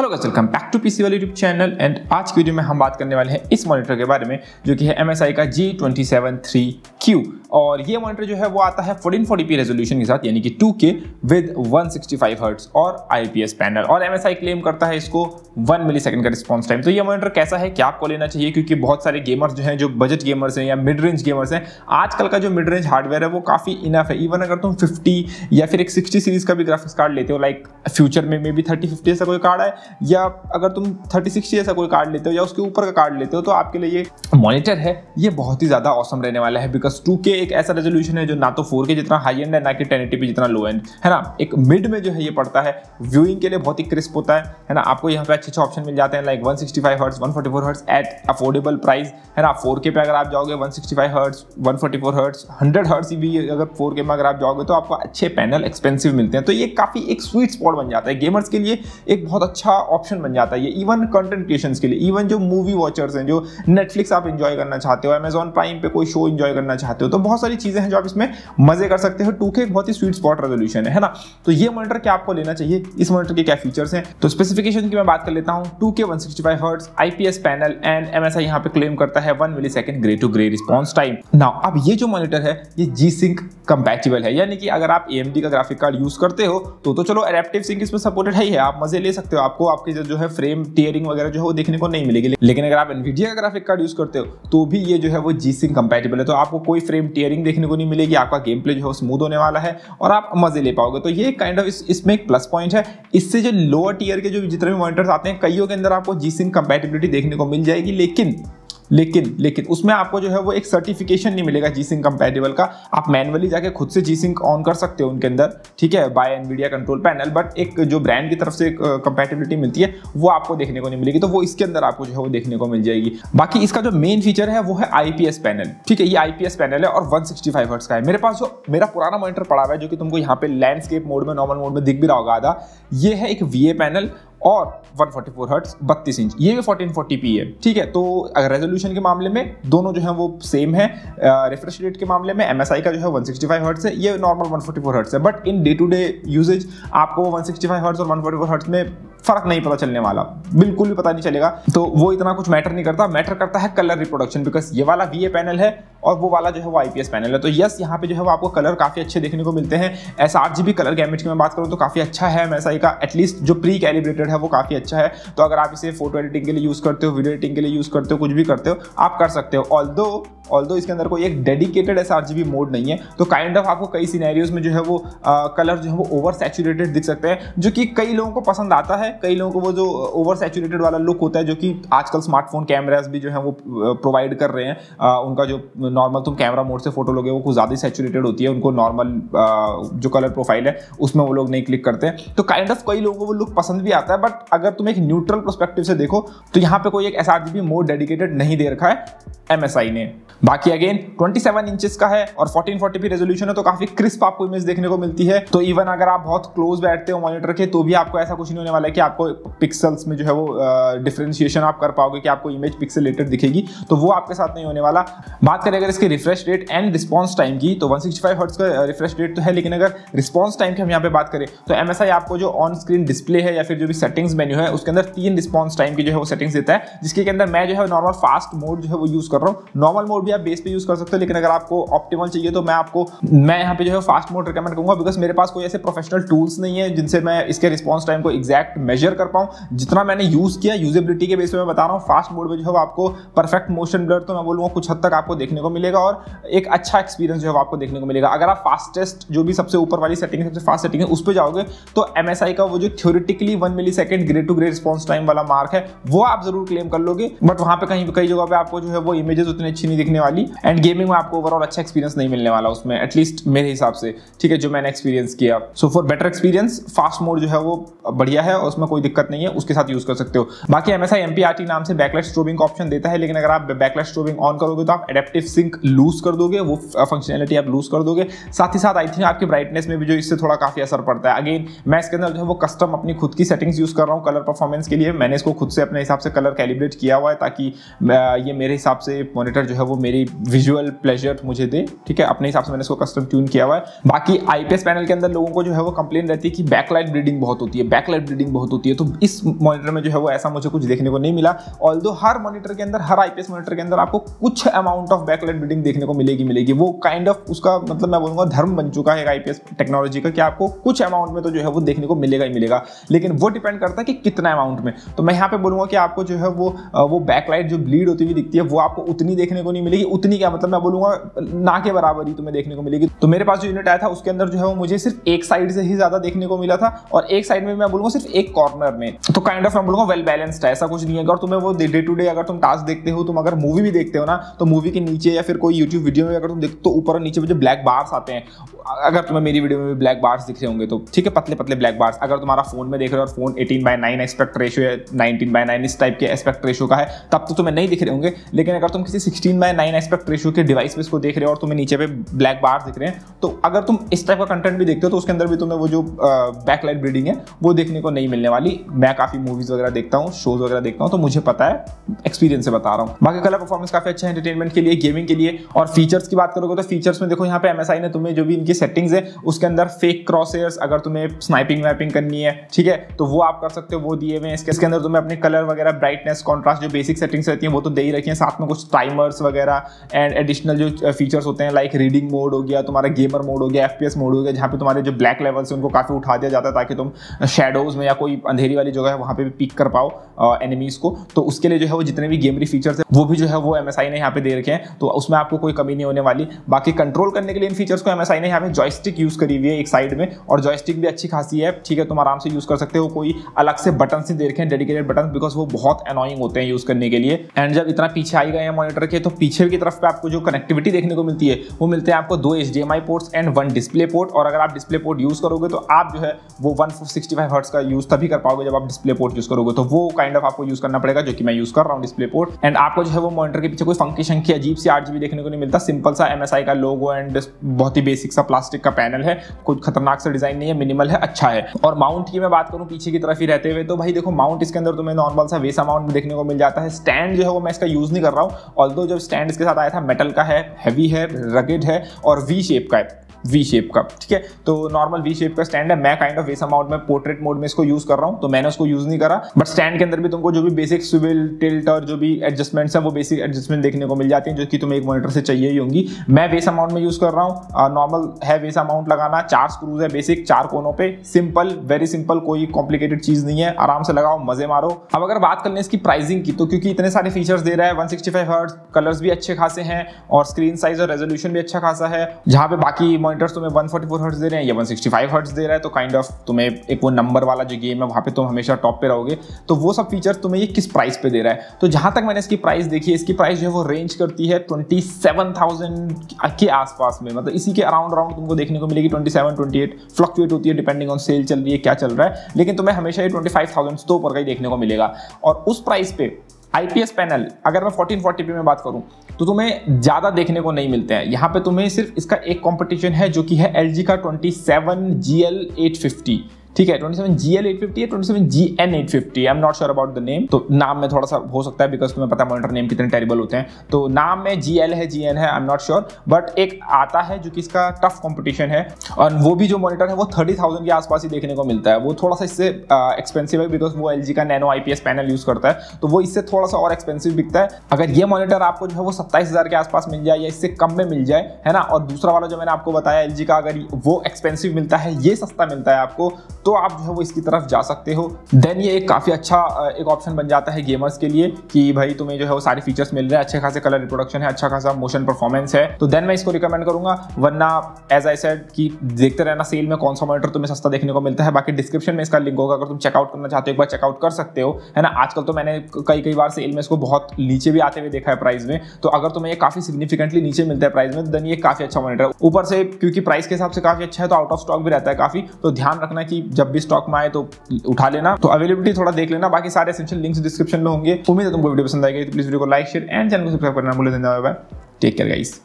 hello guys welcome back to PC वाली YouTube channel and आज की वीडियो में हम बात करने वाले हैं इस मॉनिटर के बारे में जो कि है एम का G twenty seven three Q और ये मॉनिटर जो है वो आता है 1440p रेजोल्यूशन के साथ यानी कि 2K विद 165 हर्ट्ज और IPS पैनल और MSI क्लेम करता है इसको 1 मिलीसेकंड का रिस्पांस टाइम तो ये मॉनिटर कैसा है क्या आपको लेना चाहिए क्योंकि बहुत सारे गेमर्स जो हैं जो बजट गेमर्स हैं या मिड रेंज गेमर्स हैं आजकल का जो मिड रेंज हार्डवेयर है वो काफ़ी इनफ है इवन अगर तुम फिफ्टी या फिर एक सिक्सटी सीरीज का भी ग्राफिक्स कार्ड लेते हो लाइक फ्यूचर में मे बी थर्टी फिफ्टी ऐसा कोई कार्ड है या अगर तुम थर्टी सिक्स जैसा कोई कार्ड लेते हो या उसके ऊपर का कार्ड लेते हो तो आपके लिए ये मॉनिटर है ये बहुत ही ज़्यादा औसम रहने वाला है बिकॉज टू के एक ऐसा रेजोल्यूशन है जो ना तो फोर के जितना हाई एंड है ना कि टेन एटी जितना लो एंड है ना एक मिड में जो है ये पड़ता है व्यूइंग के लिए बहुत ही क्रिस्प होता है है ना आपको यहाँ पे अच्छे अच्छे ऑप्शन मिल जाते हैं like one sixty five hertz one forty four hertz at affordable price है ना फोर के पे अगर आप जाओगे one sixty five hertz one forty four hertz hundred hertz भी अगर फोर के में अगर आप जाओगे तो आपको अच्छे पैनल एक्सपेंसिव मिलते हैं तो ये काफ़ी एक स्वीट स्पॉट बन जाता है गेमर्स के लिए एक बहुत अच्छा ऑप्शन बन जाता है ये इवन कंटेंट क्रिएशन के लिए इवन जो मूवी वॉचर्स हैं जो नेटफ्लिक्स आप इंजॉय करना चाहते हो अमेजोन प्राइम पे कोई शो इंजॉय करना चाहते हो तो बहुत सारी चीज़ें हैं जो आप इसमें मजे कर सकते हो टू के बहुत ही स्वीट स्पॉट रेजोल्यूशन है, ना तो ये मॉनिटर क्या आपको लेना चाहिए इस मॉनिटर के क्या फीचर्स हैं तो स्पेसिफिकेशन की मैं बात कर लेता हूँ two K one sixty five hertz IPS panel and M S I यहाँ पे क्लेम करता है one millisecond grey to grey response time ना अब ये जो मॉनिटर है ये जी सिंक कंपैटिबल है यानी कि अगर आप ए का ग्राफिक कार्ड यूज करते हो तो तो चलो एडेप्टिव सिंक इसमें सपोर्टेड है ही है आप मजे ले सकते हो आपको आपके जो है फ्रेम टीयरिंग वगैरह जो है वो देखने को नहीं मिलेगी लेकिन अगर आप एनवीडिया का ग्राफिक कार्ड यूज करते हो तो भी ये जो है वो जी सिंह कंपेटेबल है तो आपको कोई फ्रेम टीयरिंग देखने को नहीं मिलेगी आपका गेम प्ले जो है स्मूथ होने वाला है और आप मजे ले पाओगे तो ये काइंड ऑफ इसमें एक प्लस पॉइंट है इससे जो लोअर टीयर के जो जितने भी मॉनिटर्स आते हैं कईयों के अंदर आपको जी सिंह कंपेटेबिलिटी देखने को मिल जाएगी लेकिन लेकिन लेकिन उसमें आपको जो है वो एक सर्टिफिकेशन नहीं मिलेगा जी सिंह कंपेटेबल का आप मैनुअली जाके खुद से जी सिंह ऑन कर सकते हो उनके अंदर ठीक है by NVIDIA control panel but एक जो ब्रांड की तरफ से कंपेटेबिलिटी मिलती है वो आपको देखने को नहीं मिलेगी तो वो इसके अंदर आपको जो है वो देखने को मिल जाएगी बाकी इसका जो मेन फीचर है वो है आईपीएस पैनल ठीक है ये आईपीएस पैनल है और वन सिक्सटी फाइव का है मेरे पास जो मेरा पुराना मॉनिटर पड़ा हुआ है जो कि तुमको यहाँ पे लैंडस्केप मोड में नॉर्मल मोड में दिख भी रहा होगा आधा ये है एक वी पैनल और 144 फोर्टी फोर हर्ट्स बत्तीस इंच ये भी पी है ठीक है तो अगर रेजोल्यूशन के मामले में दोनों जो है वो सेम है रिफ्रेश रेट के मामले में एम का जो है वन सिक्सटी हर्ट्स है ये नॉर्मल वन फोर्टी हर्ट्स है but in day to day usages आपको वन सिक्सटी हर्ट्स और वन फोर्टी हर्ट्स में फर्क नहीं पता चलने वाला बिल्कुल भी पता नहीं चलेगा तो वो इतना कुछ मैटर नहीं करता मैटर करता है कलर रिप्रोडक्शन बिकॉज ये वाला वी पैनल है और वो वाला जो है वो एस पैनल है तो यस यहाँ पे जो है वो आपको कलर काफ़ी अच्छे देखने को मिलते हैं S R G B colour gamut की मैं बात करूँ तो काफ़ी अच्छा है एम का एटलीस्ट जो प्री कैलिब्रेटेड है वो काफ़ी अच्छा है तो अगर आप इसे फोटो एडिटिंग के लिए यूज़ करते हो वीडियो एडिटिंग के लिए यूज़ करते हो कुछ भी करते हो आप कर सकते हो ऑल ऑल इसके अंदर कोई एक डेडिकेटेड एस मोड नहीं है तो काइंड kind ऑफ of आपको कई सीनैरियोज में जो है वो कलर जो है वो ओवर सेचुरेटेड दिख सकते हैं जो कि कई लोगों को पसंद आता है कई लोगों को वो जो ओवर सेचुरेटेड वाला लुक होता है जो कि आजकल स्मार्टफोन कैमराज भी जो है वो प्रोवाइड कर रहे हैं उनका जो नॉर्मल तुम कैमरा मोड से फोटो लोगे वो कुछ ज़्यादा सेचुरेटेड होती है उनको नॉर्मल जो कलर प्रोफाइल है उसमें वो लोग नहीं क्लिक करते हैं तो काइंड kind ऑफ of कई लोगों को वो लुक पसंद भी आता है बट अगर तुम एक न्यूट्रल प्रोस्पेक्टिव से देखो तो यहाँ पे कोई एक एस मोड डेडिकेटेड नहीं दे रखा है एम ने बाकी अगेन 27 इंचेस का है और 1440p रेजोल्यूशन है तो काफी क्रिस्प आपको इमेज देखने को मिलती है तो इवन अगर आप बहुत क्लोज बैठते हो मॉनिटर के तो भी आपको ऐसा कुछ नहीं होने वाला है कि आपको पिक्सल्स में जो है वो डिफ्रेंशिएशन आप कर पाओगे कि आपको इमेज पिक्सलेटेड दिखेगी तो वो आपके साथ नहीं होने वाला बात करें अगर इसके refresh rate and response time की तो वन सिक्सटी का रिफ्रेश रेट तो है लेकिन अगर रिस्पॉन्स टाइम की हम यहाँ पे बात करें तो एम आपको जो ऑन स्क्रीन डिस्प्ले है या फिर जो भी सेटिंग्स मेन्यू है उसके अंदर तीन रिस्पॉन्स टाइम की जो है वो सेटिंग्स देता है जिसके अंदर मैं जो है नॉर्मल फास्ट मोड जो है वो यूज कर रहा हूँ नॉर्मल मोड भी आप बेस पे यूज़ कर सकते हो लेकिन अगर आपको ऑप्टिमल चाहिए तो मैं आपको मैं यहाँ पे जो है फास्ट मोड रिकमेंड करूंगा बिकॉज मेरे पास कोई ऐसे प्रोफेशनल टूल्स नहीं है जिनसे मैं इसके रिस्पॉन्स टाइम को एग्जैक्ट मेजर कर पाऊँ जितना मैंने यूज़ किया यूजेबिलिटी के बेस पे मैं बता रहा हूँ फास्ट मोड में जो है आपको परफेक्ट मोशन ब्लर तो मैं बोलूँगा कुछ हद तक आपको देखने को मिलेगा और एक अच्छा एक्सपीरियंस जो है आपको देखने को मिलेगा अगर आप फास्टेस्ट जो भी सबसे ऊपर वाली सेटिंग सबसे फास्ट सेटिंग है उस पर जाओगे तो एम का वो जो theoretically one millisecond grade to grade response time वाला मार्क है वो आप जरूर क्लेम कर लोगे बट वहाँ पे कहीं कई जगह पे आपको जो है वो इमेजेस उतनी अच्छी नहीं दिखने होने वाली एंड गेमिंग में आपको ओवरऑल अच्छा एक्सपीरियंस नहीं मिलने वाला उसमें एटलीस्ट मेरे हिसाब से ठीक है जो मैंने एक्सपीरियंस किया so for better experience fast mode जो है वो बढ़िया है और उसमें कोई दिक्कत नहीं है उसके साथ यूज कर सकते हो बाकी M S I M P R T नाम से बैकलेट स्ट्रोबिंग का ऑप्शन देता है लेकिन अगर आप बैकलेट स्ट्रोबिंग ऑन करोगे तो आप एडेप्टिव सिंक लूज कर दोगे वो फंक्शनलिटी आप लूज कर दोगे साथ ही साथ आई थिंक आपकी ब्राइटनेस में भी जो इससे थोड़ा काफी असर पड़ता है अगेन मैं इसके अंदर जो है वो कस्टम अपनी खुद की सेटिंग्स यूज कर रहा हूँ कलर परफॉर्मेंस के लिए मैंने इसको खुद से अपने हिसाब से कलर कैलिब्रेट किया हुआ है ताकि ये मेरे हिसाब से मॉनिटर जो है वो मेरे मेरी विजुअल प्लेजर मुझे दे ठीक है अपने हिसाब से मैंने इसको कस्टम ट्यून किया हुआ है बाकी आईपीएस पैनल के अंदर लोगों को जो है वो कंप्लेन रहती है कि बैकलाइट ब्रीडिंग बहुत होती है बैकलाइट ब्रीडिंग बहुत होती है तो इस मॉनिटर में जो है वो ऐसा मुझे कुछ देखने को नहीं मिला ऑल हर मॉनिटर के अंदर हर आईपीएस मॉनिटर के अंदर आपको कुछ अमाउंट ऑफ बैकलाइट ब्रीडिंग देखने को मिलेगी मिलेगी वो काइंड kind ऑफ of उसका मतलब मैं बोलूंगा धर्म बन चुका है आईपीएस टेक्नोलॉजी का कि आपको कुछ अमाउंट में तो जो है वो देखने को मिलेगा ही मिलेगा लेकिन वो डिपेंड करता है कि कितना अमाउंट में तो मैं यहाँ पे बोलूंगा कि आपको जो है वो वो बैकलाइट जो ब्लीड होती हुई दिखती है वो आपको उतनी देखने को नहीं मिलेगी मिलेगी उतनी क्या मतलब मैं बोलूंगा ना के बराबर ही तुम्हें देखने को मिलेगी तो मेरे पास जो यूनिट आया था उसके अंदर जो है वो मुझे सिर्फ एक साइड से ही ज़्यादा देखने को मिला था और एक साइड में मैं बोलूंगा सिर्फ एक कॉर्नर में तो काइंड ऑफ मैं बोलूंगा वेल बैलेंस्ड है ऐसा कुछ नहीं है अगर तुम्हें वो डे टू डे अगर तुम टास्क देखते हो तुम अगर मूवी भी देखते हो ना तो मूवी के नीचे या फिर कोई यूट्यूब वीडियो में अगर तुम देखते हो तो ऊपर और नीचे में जो ब्लैक बार्स आते हैं अगर तुम्हें मेरी वीडियो में भी ब्लैक बार्स दिख रहे होंगे तो ठीक है पतले पतले ब्लैक बार्स अगर तुम्हारा फोन में देख रहे हो और phone eighteen by nine aspect ratio या नाइनटीन बाय नाइन इस टाइप के एक्सपेक्ट रेशो का है तब तो तुम्हें नहीं दिख रहे होंगे लेकिन अगर तुम किसी sixteen by nine aspect ratio के डिवाइस पे इसको देख रहे हो और तुम्हें नीचे पे ब्लैक बार दिख रहे हैं तो अगर तुम इस टाइप का कंटेंट भी देखते हो तो उसके अंदर भी तुम्हें वो जो बैकलाइट ब्रीडिंग है वो देखने को नहीं मिलने वाली मैं काफ़ी मूवीज़ वगैरह देखता हूँ शोज़ वगैरह देखता हूँ तो मुझे पता है एक्सपीरियंस से बता रहा हूँ बाकी कलर परफॉर्मेंस काफ़ी अच्छा है एंटरटेनमेंट के लिए गेमिंग के लिए और फीचर्स की बात करोगे तो फीचर्स में देखो यहाँ पे एम ने तुम्हें जो भी इनकी सेटिंग्स है उसके अंदर फेक क्रॉसेयर्स अगर तुम्हें स्नाइपिंग वाइपिंग करनी है ठीक है तो वो आप कर सकते हो वो दिए हुए हैं इसके अंदर तुम्हें अपने कलर वगैरह ब्राइटनेस कॉन्ट्रास्ट जो बेसिक सेटिंग्स रहती है वो तो दे ही रखी है साथ में कुछ टाइमर्स वगैरह वगैरह एंड एडिशनल जो फीचर्स uh, होते हैं लाइक रीडिंग मोड हो गया तुम्हारा गेमर मोड हो गया एफ मोड हो गया जहाँ पे तुम्हारे जो ब्लैक लेवल्स हैं उनको काफ़ी उठा दिया जाता है ताकि तुम शेडोज़ uh, में या कोई अंधेरी वाली जगह है वहाँ पर भी पिक कर पाओ एनिमीज़ uh, को तो उसके लिए जो है वो जितने भी गेमरी फीचर्स हैं वो भी जो है वो एम ने यहाँ पे दे रखे हैं तो उसमें आपको कोई कमी नहीं होने वाली बाकी कंट्रोल करने के लिए इन फीचर्स को एम ने यहाँ पे जॉयस्टिक यूज़ करी हुई है एक साइड में और जॉयस्टिक भी अच्छी खासी है ठीक है तुम आराम से यूज़ कर सकते हो कोई अलग से बटन से दे रखे हैं डेडिकेटेड बटन बिकॉज वो बहुत अनोइंग होते हैं यूज़ करने के लिए एंड जब इतना पीछे आई गए हैं मॉनिटर के तो पीछे पीछे की तरफ पे आपको जो कनेक्टिविटी देखने को मिलती है वो मिलते हैं आपको दो H ports and one display port और अगर आप डिस्प्ले पोर्ट यूज़ करोगे तो आप जो है वो वन सिक्सटी का यूज़ तभी कर पाओगे जब आप डिस्प्ले पोर्ट यूज़ करोगे तो वो काइंड ऑफ आपको यूज़ करना पड़ेगा जो कि मैं यूज़ कर रहा हूँ डिस्प्ले पोर्ट एंड आपको जो है वो मॉनिटर के पीछे कोई फंकी शंकी अजीब सी आठ देखने को नहीं मिलता सिंपल सा एम का लोगो एंड बहुत ही बेसिक सा प्लास्टिक का पैनल है कुछ खतरनाक सा डिज़ाइन नहीं है मिनिमल है अच्छा है और माउंट की मैं बात करूँ पीछे की तरफ ही रहते हुए तो भाई देखो माउंट इसके अंदर तुम्हें नॉर्मल सा वेसा माउंट देखने को मिल जाता है स्टैंड जो है वो मैं इसका यूज़ नहीं कर रहा हूँ ऑल जब स्टैंड इसके के साथ आया था मेटल का है हैवी है रगेड है और वी शेप का है वी शेप का ठीक है तो नॉर्मल वी शेप का स्टैंड है मैं काइंड ऑफ इस अमाउंट में पोर्ट्रेट मोड में इसको यूज कर रहा हूँ तो मैंने उसको यूज नहीं करा बट स्टैंड के अंदर भी तुमको जो भी बेसिक स्विल टिल्ट और जो भी एडजस्टमेंट्स है वो बेसिक एडजस्टमेंट देखने को मिल जाती है जो कि तुम्हें एक मोनिटर से चाहिए ही होंगी मैं वेस अमाउंट में यूज कर रहा हूँ नॉर्मल है वेस अमाउंट लगाना चार स्क्रूज है बेसिक चार कोनों पे सिंपल वेरी सिंपल कोई कॉम्प्लिकेटेड चीज नहीं है आराम से लगाओ मजे मारो अब अगर बात कर लें इसकी प्राइसिंग की तो क्योंकि इतने सारे फीचर्स दे रहा है 165 सिक्सटी कलर्स भी अच्छे खासे हैं और स्क्रीन साइज और रेजोल्यूशन भी अच्छा खासा है जहां पे बाकी मॉनिटर्स तुम्हें 144 फोर्टी हर्ट्स दे रहे हैं या 165 सिक्सटी हर्ट्स दे रहा है तो काइंड kind ऑफ of तुम्हें एक वो नंबर वाला जो गेम है वहाँ पे तुम हमेशा टॉप पे रहोगे तो वो सब फीचर्स तुम्हें ये किस प्राइस पे दे रहा है तो जहाँ तक मैंने इसकी प्राइस देखी है इसकी प्राइस जो है वो रेंज करती है ट्वेंटी के आसपास में मतलब इसी के अराउंड अराउंड तुमको देखने को मिलेगी ट्वेंटी सेवन फ्लक्चुएट होती है डिपेंडिंग ऑन सेल चल रही है क्या चल रहा है लेकिन तुम्हें हमेशा ये ट्वेंटी फाइव तो ऊपर का ही देखने को मिलेगा और उस प्राइस पे आई पैनल अगर मैं 1440p में बात करूँ तो तुम्हें ज़्यादा देखने को नहीं मिलते हैं यहाँ पे तुम्हें सिर्फ इसका एक कंपटीशन है जो कि है एल का twenty seven G L eight fifty ठीक है 27 GL 850 है 27 GN 850 I am not sure about the name तो नाम में थोड़ा सा हो सकता है बिकॉज तुम्हें पता है मॉनिटर नेम कितने टेरिबल होते हैं तो नाम में GL है GN है I am not sure but एक आता है जो कि इसका टफ कॉम्पिटिशन है और वो भी जो मॉनिटर है वो थर्टी थाउजेंड के आसपास ही देखने को मिलता है वो थोड़ा सा इससे एक्सपेंसिव है बिकॉज वो एल का नैनो आई पैनल यूज करता है तो वो इससे थोड़ा सा और एक्सपेंसिव बिकता है अगर ये मॉनिटर आपको जो है वो सत्ताईस के आसपास मिल जाए या इससे कम में मिल जाए है ना और दूसरा वाला जो मैंने आपको बताया एल का अगर वो एक्सपेंसिव मिलता है ये सस्ता मिलता है आपको तो आप जो है वो इसकी तरफ जा सकते हो देन ये एक काफ़ी अच्छा एक ऑप्शन बन जाता है गेमर्स के लिए कि भाई तुम्हें जो है वो सारे फीचर्स मिल रहे हैं अच्छे खासे कलर रिप्रोडक्शन है अच्छा खासा मोशन परफॉर्मेंस है तो देन मैं इसको रिकमेंड करूंगा वरना एज आई सेड कि देखते रहना सेल में कौन सा मॉनिटर तुम्हें सस्ता देखने को मिलता है बाकी डिस्क्रिप्शन में इसका लिंक होगा अगर तुम चेकआउट करना चाहते हो एक बार चेकआउट कर सकते हो है ना आजकल तो मैंने कई कई बार सेल में इसको बहुत नीचे भी आते हुए देखा है प्राइस में तो अगर तुम्हें ये काफ़ी सिग्निफिकेंटली नीचे मिलता है प्राइस में तो देन ये काफ़ी अच्छा मॉनिटर है ऊपर से क्योंकि प्राइस के हिसाब से काफ़ी अच्छा है तो आउट ऑफ स्टॉक भी रहता है काफ़ी तो ध्यान रखना कि जब भी स्टॉक में आए तो उठा लेना तो अवेलेबिलिटी थोड़ा देख लेना बाकी सारे एसेंशियल लिंक्स डिस्क्रिप्शन में होंगे उम्मीद है तुमको वीडियो पसंद आएगी तो प्लीज वीडियो को लाइक शेयर एंड चैनल को सब्सक्राइब करना बोले धन्यवाद टेक केयर गाइस